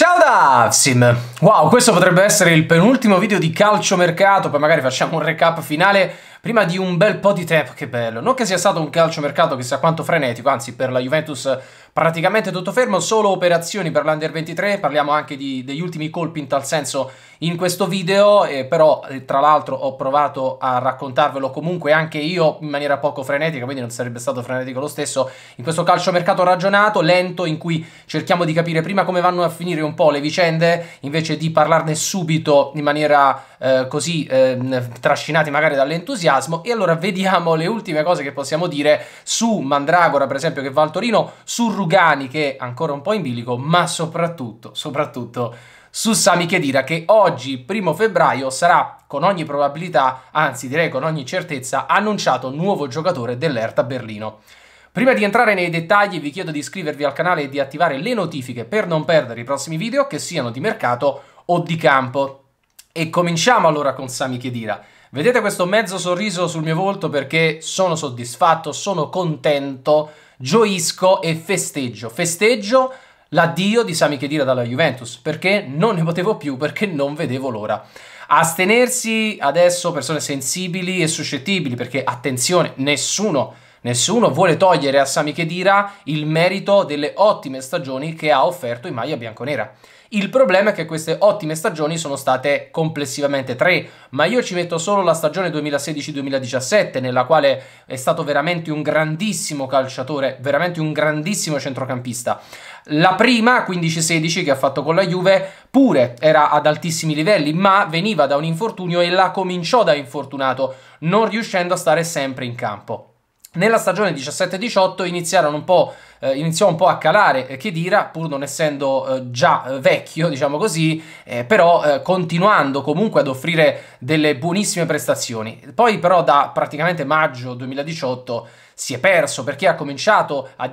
Ciao da Avsim! Wow, questo potrebbe essere il penultimo video di calciomercato, poi magari facciamo un recap finale prima di un bel po' di tempo, che bello. Non che sia stato un calciomercato chissà quanto frenetico, anzi per la Juventus praticamente tutto fermo, solo operazioni per l'Under 23, parliamo anche di, degli ultimi colpi in tal senso in questo video, eh, però eh, tra l'altro ho provato a raccontarvelo comunque anche io in maniera poco frenetica, quindi non sarebbe stato frenetico lo stesso, in questo calciomercato ragionato, lento, in cui cerchiamo di capire prima come vanno a finire un po' le vicende, invece di parlarne subito in maniera eh, così eh, trascinati magari dall'entusiasmo e allora vediamo le ultime cose che possiamo dire su Mandragora per esempio che va al Torino, su Rugani che è ancora un po' in bilico ma soprattutto, soprattutto su Sami Khedira che oggi, primo febbraio, sarà con ogni probabilità, anzi direi con ogni certezza, annunciato nuovo giocatore dell'Erta Berlino. Prima di entrare nei dettagli vi chiedo di iscrivervi al canale e di attivare le notifiche per non perdere i prossimi video che siano di mercato o di campo. E cominciamo allora con Sami Chedira. Vedete questo mezzo sorriso sul mio volto perché sono soddisfatto, sono contento, gioisco e festeggio. Festeggio l'addio di Sami Khedira dalla Juventus, perché non ne potevo più, perché non vedevo l'ora. Astenersi adesso persone sensibili e suscettibili, perché attenzione, nessuno Nessuno vuole togliere a Sami Khedira il merito delle ottime stagioni che ha offerto in maglia bianconera. Il problema è che queste ottime stagioni sono state complessivamente tre, ma io ci metto solo la stagione 2016-2017, nella quale è stato veramente un grandissimo calciatore, veramente un grandissimo centrocampista. La prima, 15-16, che ha fatto con la Juve, pure era ad altissimi livelli, ma veniva da un infortunio e la cominciò da infortunato, non riuscendo a stare sempre in campo. Nella stagione 17-18 iniziarono un po' eh, iniziò un po' a calare Chedira, eh, pur non essendo eh, già vecchio, diciamo così, però continuando comunque ad offrire delle buonissime prestazioni. Poi però da praticamente maggio 2018 si è perso perché ha cominciato a,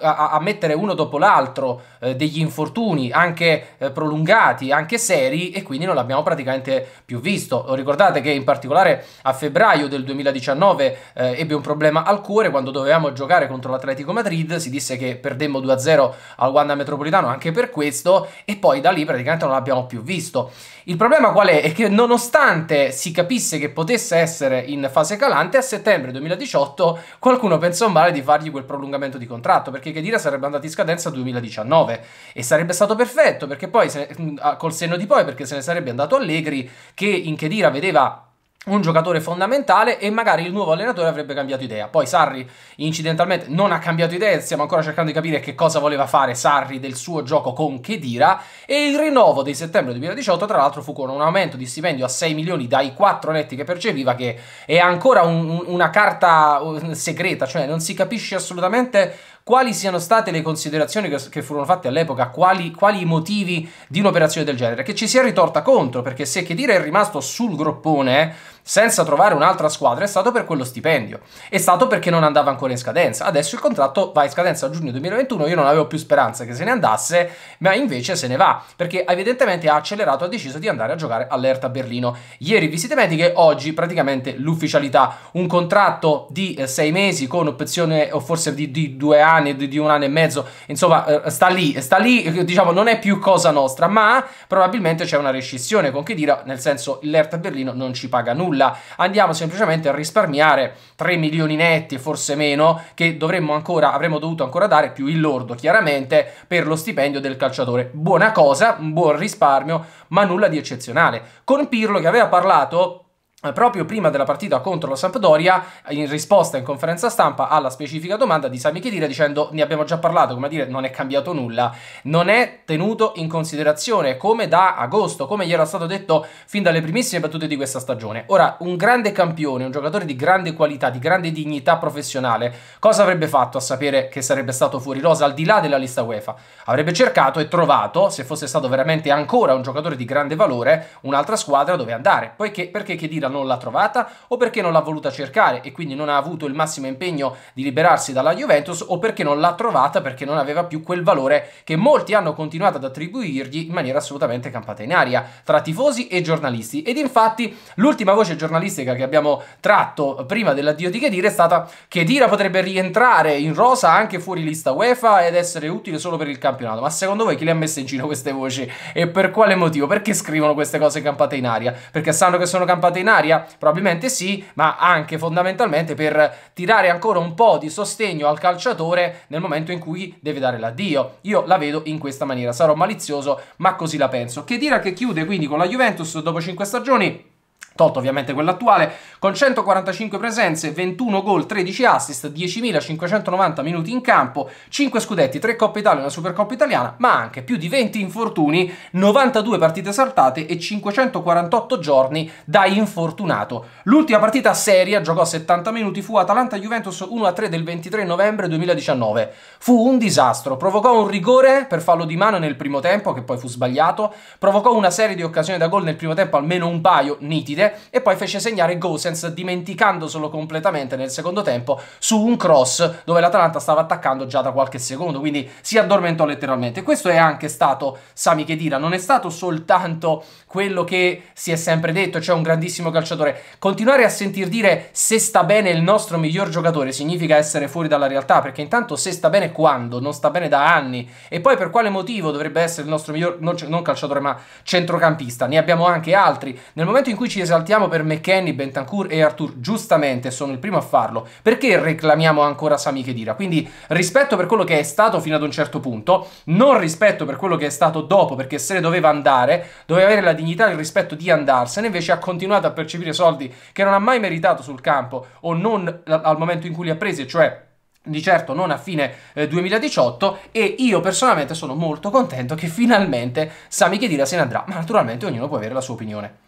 a, a, mettere uno dopo l'altro eh, degli infortuni, anche eh, prolungati, anche seri, e quindi non l'abbiamo praticamente più visto. Ricordate che in particolare a febbraio del 2019 eh, ebbe un problema al cuore quando dovevamo giocare contro l'Atletico Madrid, si disse che perdemmo 2-0 al Wanda Metropolitano anche per questo, e poi da lì praticamente non l'abbiamo più visto. Il problema qual è? È che nonostante si capisse che potesse essere in fase calante, a settembre 2018 qualcuno pensò male di fargli quel prolungamento di contratto, perché Kedira sarebbe andato in scadenza 2019 e sarebbe stato perfetto, perché poi se, col senno di poi, perché se ne sarebbe andato Allegri, che in Kedira vedeva un giocatore fondamentale e magari il nuovo allenatore avrebbe cambiato idea. Poi Sarri incidentalmente non ha cambiato idea, stiamo ancora cercando di capire che cosa voleva fare Sarri del suo gioco con Kedira e il rinnovo di settembre 2018 tra l'altro fu con un aumento di stipendio a 6 milioni dai 4 netti che percepiva che è ancora un, una carta uh, segreta, cioè non si capisce assolutamente quali siano state le considerazioni che, furono fatte all'epoca, quali, quali, i motivi di un'operazione del genere, che ci sia ritorta contro, perché se Kedira è rimasto sul groppone senza trovare un'altra squadra è stato per quello stipendio, è stato perché non andava ancora in scadenza. Adesso il contratto va in scadenza a giugno 2021, io non avevo più speranza che se ne andasse, ma invece se ne va, perché evidentemente ha accelerato, ha deciso di andare a giocare all'Erta Berlino. Ieri visite mediche, oggi praticamente l'ufficialità, un contratto di eh, sei mesi con opzione o forse di, di due anni, di, di, un anno e mezzo, insomma eh, sta lì, sta lì, eh, diciamo non è più cosa nostra, ma probabilmente c'è una rescissione con chi dirà, nel senso l'Erta Berlino non ci paga nulla nulla, andiamo semplicemente a risparmiare 3 milioni netti, forse meno, che dovremmo ancora, avremmo dovuto ancora dare, più il lordo chiaramente, per lo stipendio del calciatore. Buona cosa, un buon risparmio, ma nulla di eccezionale. Con Pirlo che aveva parlato proprio prima della partita contro la Sampdoria, in risposta in conferenza stampa alla specifica domanda di Sami Khedira dicendo ne abbiamo già parlato, come a dire non è cambiato nulla, non è tenuto in considerazione come da agosto, come gli era stato detto fin dalle primissime battute di questa stagione. Ora, un grande campione, un giocatore di grande qualità, di grande dignità professionale, cosa avrebbe fatto a sapere che sarebbe stato fuori rosa al di là della lista UEFA? Avrebbe cercato e trovato, se fosse stato veramente ancora un giocatore di grande valore, un'altra squadra dove andare, poiché perché Khedira non l'ha trovata o perché non l'ha voluta cercare e quindi non ha avuto il massimo impegno di liberarsi dalla Juventus o perché non l'ha trovata perché non aveva più quel valore che molti hanno continuato ad attribuirgli in maniera assolutamente campata in aria tra tifosi e giornalisti ed infatti l'ultima voce giornalistica che abbiamo tratto prima dell'addio di Chedira è stata che Dira potrebbe rientrare in rosa anche fuori lista UEFA ed essere utile solo per il campionato ma secondo voi chi le ha messe in giro queste voci e per quale motivo? Perché scrivono queste cose campate in aria? Perché sanno che sono campate in aria? rivoluzionaria? Probabilmente sì, ma anche fondamentalmente per tirare ancora un po' di sostegno al calciatore nel momento in cui deve dare l'addio. Io la vedo in questa maniera, sarò malizioso, ma così la penso. Che dire che chiude quindi con la Juventus dopo 5 stagioni? tolto ovviamente quello attuale, con 145 presenze, 21 gol, 13 assist, 10.590 minuti in campo, 5 scudetti, 3 Coppa Italia e una Supercoppa Italiana, ma anche più di 20 infortuni, 92 partite saltate e 548 giorni da infortunato. L'ultima partita seria, giocò 70 minuti, fu Atalanta-Juventus 1-3 del 23 novembre 2019. Fu un disastro, provocò un rigore per fallo di mano nel primo tempo, che poi fu sbagliato, provocò una serie di occasioni da gol nel primo tempo, almeno un paio, nitide, improbabile e poi fece segnare Gosens dimenticandoselo completamente nel secondo tempo su un cross dove l'Atalanta stava attaccando già da qualche secondo, quindi si addormentò letteralmente. Questo è anche stato Sami Khedira, non è stato soltanto quello che si è sempre detto, cioè un grandissimo calciatore. Continuare a sentir dire se sta bene il nostro miglior giocatore significa essere fuori dalla realtà, perché intanto se sta bene quando, non sta bene da anni e poi per quale motivo dovrebbe essere il nostro miglior non, non calciatore ma centrocampista. Ne abbiamo anche altri. Nel momento in cui ci esaltiamo per McKenny, Bentancur e Artur, giustamente sono il primo a farlo, perché reclamiamo ancora Sami Khedira? Quindi rispetto per quello che è stato fino ad un certo punto, non rispetto per quello che è stato dopo, perché se ne doveva andare, doveva avere la dignità e il rispetto di andarsene, invece ha continuato a percepire soldi che non ha mai meritato sul campo o non al momento in cui li ha presi, cioè di certo non a fine eh, 2018 e io personalmente sono molto contento che finalmente Sami Khedira se ne andrà, ma naturalmente ognuno può avere la sua opinione.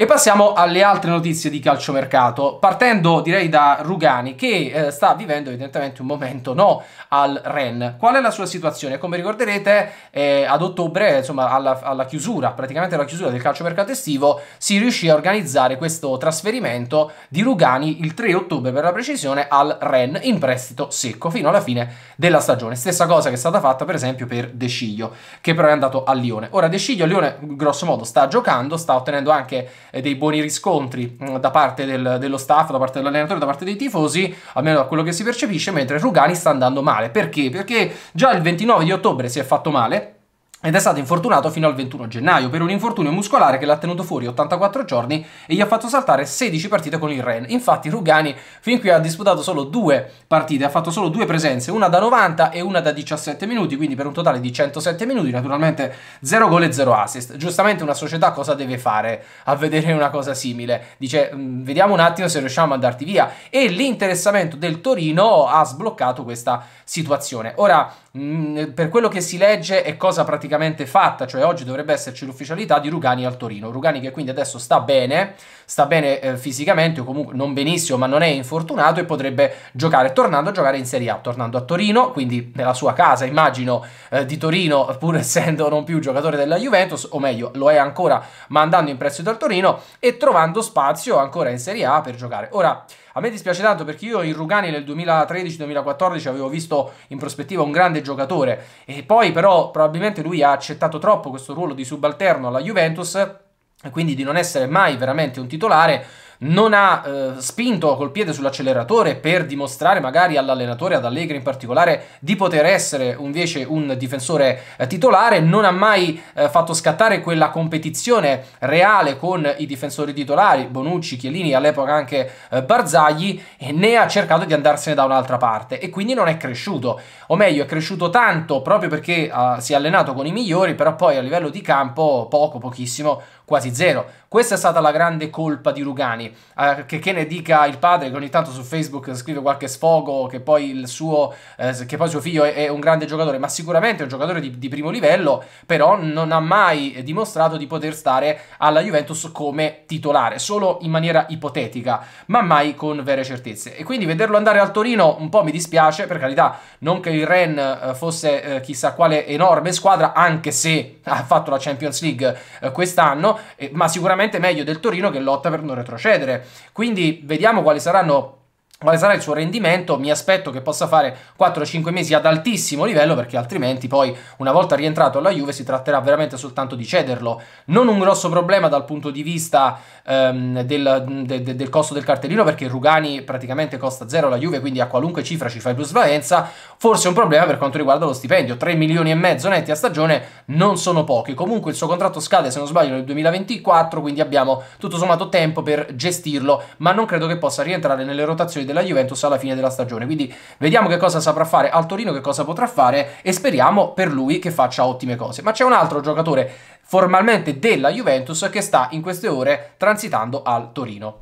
E passiamo alle altre notizie di calciomercato, partendo direi da Rugani che eh, sta vivendo evidentemente un momento no al Ren. Qual è la sua situazione? Come ricorderete eh, ad ottobre, insomma alla, alla, chiusura, praticamente alla chiusura del calciomercato estivo, si riuscì a organizzare questo trasferimento di Rugani il 3 ottobre per la precisione al Ren in prestito secco fino alla fine della stagione. Stessa cosa che è stata fatta per esempio per De Sciglio che però è andato a Lione. Ora De Sciglio a Lione grosso modo sta giocando, sta ottenendo anche dei buoni riscontri mm, da parte del, dello staff, da parte dell'allenatore, da parte dei tifosi, almeno da quello che si percepisce, mentre Rugani sta andando male. Perché? Perché già il 29 di ottobre si è fatto male, ed è stato infortunato fino al 21 gennaio per un infortunio muscolare che l'ha tenuto fuori 84 giorni e gli ha fatto saltare 16 partite con il Ren. Infatti Rugani fin qui ha disputato solo due partite, ha fatto solo due presenze, una da 90 e una da 17 minuti, quindi per un totale di 107 minuti, naturalmente 0 gol e 0 assist. Giustamente una società cosa deve fare a vedere una cosa simile? Dice mm, vediamo un attimo se riusciamo a darti via e l'interessamento del Torino ha sbloccato questa situazione. Ora Mm, eh, per quello che si legge è cosa praticamente fatta, cioè oggi dovrebbe esserci l'ufficialità di Rugani al Torino. Rugani che quindi adesso sta bene, sta bene eh, fisicamente o comunque non benissimo, ma non è infortunato e potrebbe giocare tornando a giocare in Serie A, tornando a Torino, quindi nella sua casa, immagino eh, di Torino, pur essendo non più giocatore della Juventus, o meglio, lo è ancora, ma andando in prestito al Torino e trovando spazio ancora in Serie A per giocare. Ora a me dispiace tanto perché io in Rugani nel 2013-2014 avevo visto in prospettiva un grande giocatore e poi però probabilmente lui ha accettato troppo questo ruolo di subalterno alla Juventus e quindi di non essere mai veramente un titolare non ha eh, spinto col piede sull'acceleratore per dimostrare magari all'allenatore, ad Allegri in particolare, di poter essere invece un difensore eh, titolare, non ha mai eh, fatto scattare quella competizione reale con i difensori titolari, Bonucci, Chiellini, all'epoca anche eh, Barzagli, né ha cercato di andarsene da un'altra parte e quindi non è cresciuto, o meglio è cresciuto tanto proprio perché ah, si è allenato con i migliori, però poi a livello di campo poco, pochissimo, quasi zero. Questa è stata la grande colpa di Rugani, eh, ah, che, che, ne dica il padre che ogni tanto su Facebook scrive qualche sfogo, che poi, suo, eh, che poi suo, figlio è, è, un grande giocatore, ma sicuramente è un giocatore di, di, primo livello, però non ha mai dimostrato di poter stare alla Juventus come titolare, solo in maniera ipotetica, ma mai con vere certezze. E quindi vederlo andare al Torino un po' mi dispiace, per carità, non che il Ren eh, fosse eh, chissà quale enorme squadra, anche se ha fatto la Champions League eh, quest'anno, eh, ma sicuramente meglio del Torino che lotta per non retrocedere. Quindi vediamo quali saranno quale sarà il suo rendimento, mi aspetto che possa fare 4-5 mesi ad altissimo livello perché altrimenti poi una volta rientrato alla Juve si tratterà veramente soltanto di cederlo. Non un grosso problema dal punto di vista um, del, de, de, del, costo del cartellino perché Rugani praticamente costa zero la Juve quindi a qualunque cifra ci fai plusvalenza, forse un problema per quanto riguarda lo stipendio, 3 milioni e mezzo netti a stagione non sono pochi, comunque il suo contratto scade se non sbaglio nel 2024 quindi abbiamo tutto sommato tempo per gestirlo ma non credo che possa rientrare nelle rotazioni della Juventus alla fine della stagione. Quindi vediamo che cosa saprà fare al Torino, che cosa potrà fare e speriamo per lui che faccia ottime cose. Ma c'è un altro giocatore formalmente della Juventus che sta in queste ore transitando al Torino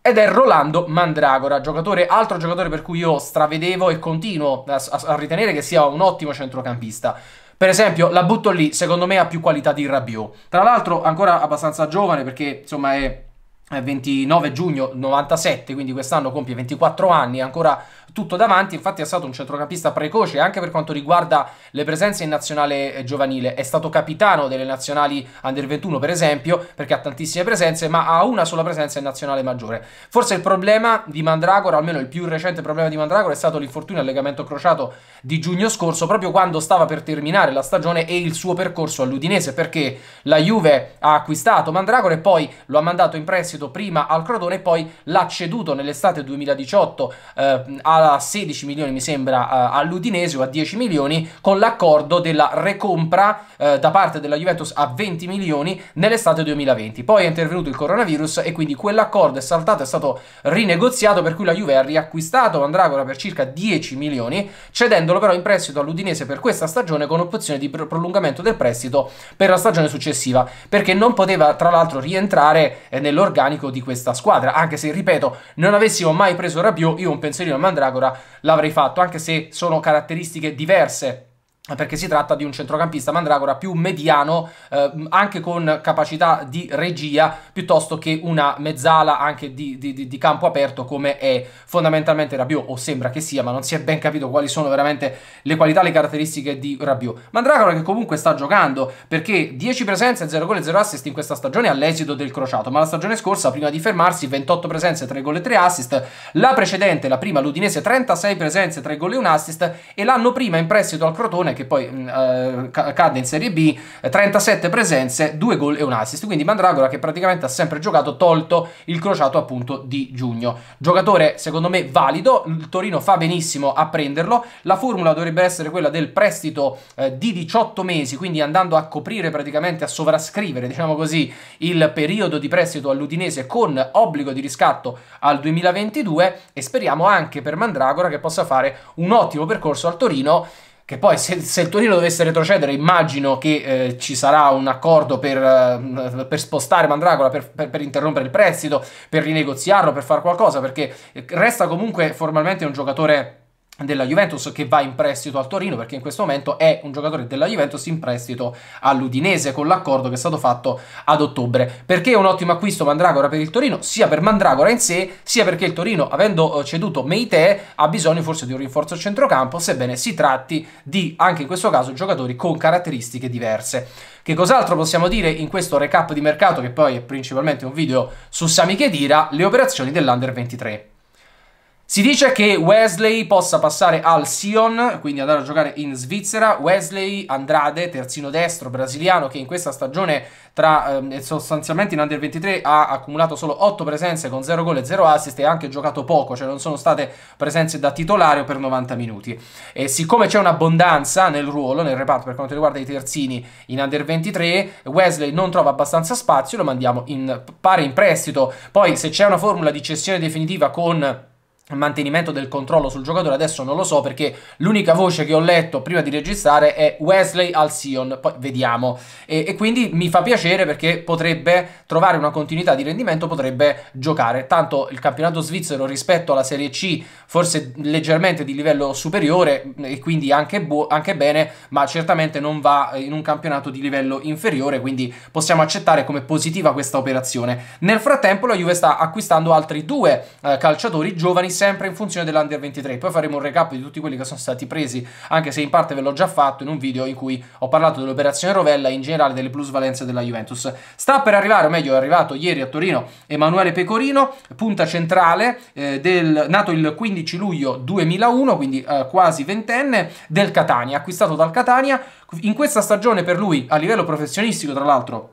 ed è Rolando Mandragora, giocatore, altro giocatore per cui io stravedevo e continuo a, a, a, ritenere che sia un ottimo centrocampista. Per esempio, la butto lì, secondo me ha più qualità di Rabiot. Tra l'altro, ancora abbastanza giovane perché insomma è 29 eh, giugno 97, quindi quest'anno compie 24 anni, ancora tutto davanti, infatti è stato un centrocampista precoce anche per quanto riguarda le presenze in nazionale eh, giovanile, è stato capitano delle nazionali under 21 per esempio, perché ha tantissime presenze, ma ha una sola presenza in nazionale maggiore. Forse il problema di Mandragora, almeno il più recente problema di Mandragora, è stato l'infortunio al legamento crociato di giugno scorso, proprio quando stava per terminare la stagione e il suo percorso all'Udinese, perché la Juve ha acquistato Mandragora e poi lo ha mandato in prestito prestito prima al Crotone e poi l'ha ceduto nell'estate 2018 eh, a 16 milioni mi sembra eh, all'Udinese o a 10 milioni con l'accordo della recompra eh, da parte della Juventus a 20 milioni nell'estate 2020. Poi è intervenuto il coronavirus e quindi quell'accordo è saltato, è stato rinegoziato per cui la Juve ha riacquistato Mandragora per circa 10 milioni cedendolo però in prestito all'Udinese per questa stagione con opzione di prolungamento del prestito per la stagione successiva perché non poteva tra l'altro rientrare eh, nell'organico meccanico di questa squadra, anche se, ripeto, non avessimo mai preso Rabiot, io un pensierino a Mandragora l'avrei fatto, anche se sono caratteristiche diverse perché si tratta di un centrocampista Mandragora più mediano, eh, anche con capacità di regia, piuttosto che una mezzala anche di, di, di campo aperto come è fondamentalmente Rabiot, o sembra che sia, ma non si è ben capito quali sono veramente le qualità, le caratteristiche di Rabiot. Mandragora che comunque sta giocando, perché 10 presenze, 0 gol e 0 assist in questa stagione all'esito del crociato, ma la stagione scorsa, prima di fermarsi, 28 presenze, 3 gol e 3 assist, la precedente, la prima, l'Udinese, 36 presenze, 3 gol e 1 assist, e l'anno prima in prestito al Crotone, che poi mm, eh, cadde in Serie B, 37 eh, presenze, 2 gol e un assist. Quindi Mandragora che praticamente ha sempre giocato, tolto il crociato appunto di giugno. Giocatore secondo me valido, il Torino fa benissimo a prenderlo, la formula dovrebbe essere quella del prestito eh, di 18 mesi, quindi andando a coprire praticamente, a sovrascrivere, diciamo così, il periodo di prestito all'Udinese con obbligo di riscatto al 2022 e speriamo anche per Mandragora che possa fare un ottimo percorso al Torino che poi se, se il Torino dovesse retrocedere immagino che eh, ci sarà un accordo per, eh, per spostare Mandragola, per, per, per, interrompere il prestito, per rinegoziarlo, per fare qualcosa, perché eh, resta comunque formalmente un giocatore della Juventus che va in prestito al Torino perché in questo momento è un giocatore della Juventus in prestito all'Udinese con l'accordo che è stato fatto ad ottobre perché è un ottimo acquisto Mandragora per il Torino sia per Mandragora in sé sia perché il Torino avendo eh, ceduto Meite ha bisogno forse di un rinforzo a centrocampo sebbene si tratti di anche in questo caso giocatori con caratteristiche diverse che cos'altro possiamo dire in questo recap di mercato che poi è principalmente un video su Sami Khedira le operazioni dell'Under 23 si dice che Wesley possa passare al Sion, quindi andare a giocare in Svizzera. Wesley Andrade, terzino destro brasiliano, che in questa stagione tra, eh, sostanzialmente in Under 23 ha accumulato solo 8 presenze con 0 gol e 0 assist e ha anche giocato poco, cioè non sono state presenze da titolare per 90 minuti. E siccome c'è un'abbondanza nel ruolo, nel reparto per quanto riguarda i terzini in Under 23, Wesley non trova abbastanza spazio, lo mandiamo in, pare in prestito. Poi se c'è una formula di cessione definitiva con mantenimento del controllo sul giocatore adesso non lo so perché l'unica voce che ho letto prima di registrare è Wesley Alcyon poi vediamo e, e, quindi mi fa piacere perché potrebbe trovare una continuità di rendimento potrebbe giocare tanto il campionato svizzero rispetto alla Serie C forse leggermente di livello superiore e quindi anche, anche bene ma certamente non va in un campionato di livello inferiore quindi possiamo accettare come positiva questa operazione nel frattempo la Juve sta acquistando altri due eh, calciatori giovani sempre in funzione dell'Under 23. Poi faremo un recap di tutti quelli che sono stati presi, anche se in parte ve l'ho già fatto in un video in cui ho parlato dell'operazione Rovella e in generale delle plusvalenze della Juventus. Sta per arrivare, o meglio è arrivato ieri a Torino, Emanuele Pecorino, punta centrale, eh, del, nato il 15 luglio 2001, quindi eh, quasi ventenne, del Catania, acquistato dal Catania. In questa stagione per lui, a livello professionistico tra l'altro,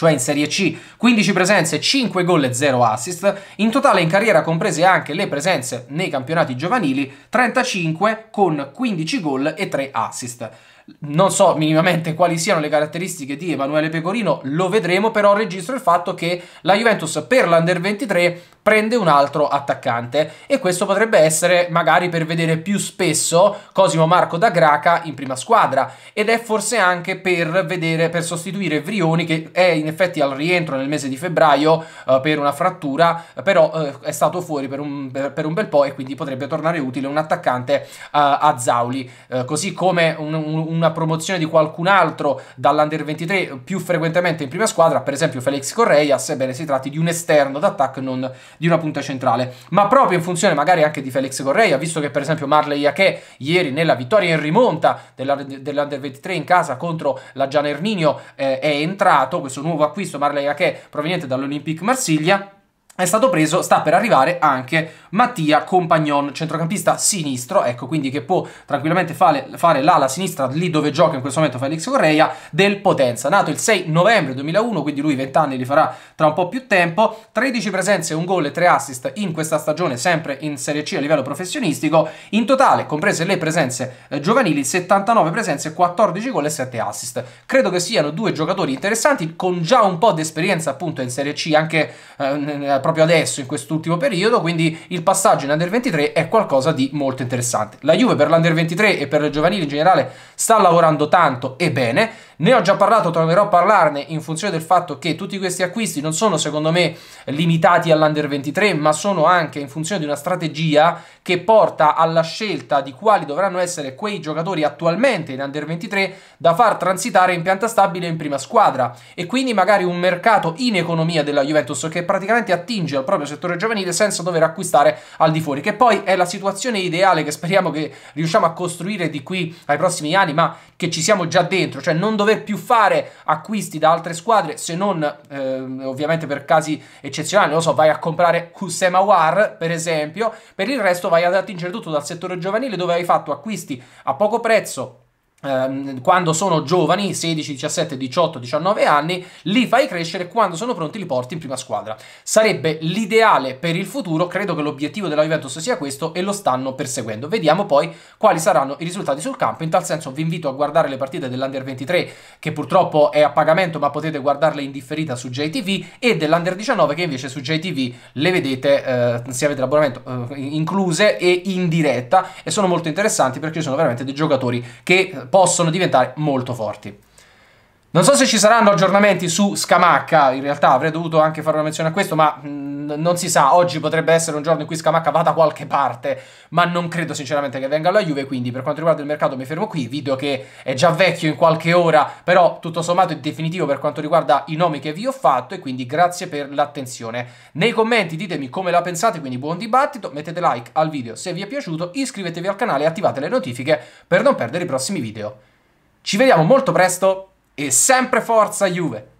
cioè in Serie C, 15 presenze, 5 gol e 0 assist, in totale in carriera comprese anche le presenze nei campionati giovanili, 35 con 15 gol e 3 assist. Non so minimamente quali siano le caratteristiche di Emanuele Pecorino, lo vedremo, però registro il fatto che la Juventus per l'Under 23 prende un altro attaccante e questo potrebbe essere magari per vedere più spesso Cosimo Marco da Graca in prima squadra ed è forse anche per vedere per sostituire Vrioni che è in effetti al rientro nel mese di febbraio eh, per una frattura eh, però eh, è stato fuori per un, per un, bel po' e quindi potrebbe tornare utile un attaccante eh, a Zauli eh, così come un, un, una promozione di qualcun altro dall'Under 23 più frequentemente in prima squadra per esempio Felix Correia sebbene si tratti di un esterno d'attacco e non di una punta centrale, ma proprio in funzione magari anche di Felix Correia, visto che per esempio Marley Ache ieri nella vittoria in rimonta dell'Under 23 in casa contro la Erminio eh, è entrato, questo nuovo acquisto Marley Ache proveniente dall'Olympique Marsiglia, è stato preso, sta per arrivare anche Mattia Compagnon, centrocampista sinistro, ecco quindi che può tranquillamente fare, fare l'ala sinistra lì dove gioca in questo momento Felix Correa del Potenza, nato il 6 novembre 2001, quindi lui 20 anni li farà tra un po' più tempo, 13 presenze, un gol e 3 assist in questa stagione, sempre in Serie C a livello professionistico, in totale, comprese le presenze eh, giovanili, 79 presenze, 14 gol e 7 assist. Credo che siano due giocatori interessanti con già un po' di esperienza appunto in Serie C, anche eh, proprio adesso, in quest'ultimo periodo, quindi il passaggio in Under 23 è qualcosa di molto interessante. La Juve per l'Under 23 e per le giovanili in generale sta lavorando tanto e bene, ne ho già parlato, tornerò a parlarne in funzione del fatto che tutti questi acquisti non sono secondo me limitati all'under 23, ma sono anche in funzione di una strategia che porta alla scelta di quali dovranno essere quei giocatori attualmente in under 23 da far transitare in pianta stabile in prima squadra e quindi magari un mercato in economia della Juventus che praticamente attinge al proprio settore giovanile senza dover acquistare al di fuori, che poi è la situazione ideale che speriamo che riusciamo a costruire di qui ai prossimi anni, ma che ci siamo già dentro, cioè non dover dover più fare acquisti da altre squadre se non eh, ovviamente per casi eccezionali, lo so, vai a comprare Hussein War, per esempio, per il resto vai ad attingere tutto dal settore giovanile dove hai fatto acquisti a poco prezzo Ehm, quando sono giovani, 16, 17, 18, 19 anni, li fai crescere, quando sono pronti li porti in prima squadra. Sarebbe l'ideale per il futuro, credo che l'obiettivo della Juventus sia questo e lo stanno perseguendo. Vediamo poi quali saranno i risultati sul campo, in tal senso vi invito a guardare le partite dell'Under 23 che purtroppo è a pagamento ma potete guardarle in differita su JTV e dell'Under 19 che invece su JTV le vedete eh, se avete l'abbonamento eh, incluse e in diretta e sono molto interessanti perché sono veramente dei giocatori che eh, possono diventare molto forti. Non so se ci saranno aggiornamenti su Scamacca, in realtà avrei dovuto anche fare una menzione a questo, ma mm, non si sa, oggi potrebbe essere un giorno in cui Scamacca va da qualche parte, ma non credo sinceramente che venga alla Juve, quindi per quanto riguarda il mercato mi fermo qui, video che è già vecchio in qualche ora, però tutto sommato è definitivo per quanto riguarda i nomi che vi ho fatto e quindi grazie per l'attenzione. Nei commenti ditemi come la pensate, quindi buon dibattito, mettete like al video se vi è piaciuto, iscrivetevi al canale e attivate le notifiche per non perdere i prossimi video. Ci vediamo molto presto e sempre forza Juve!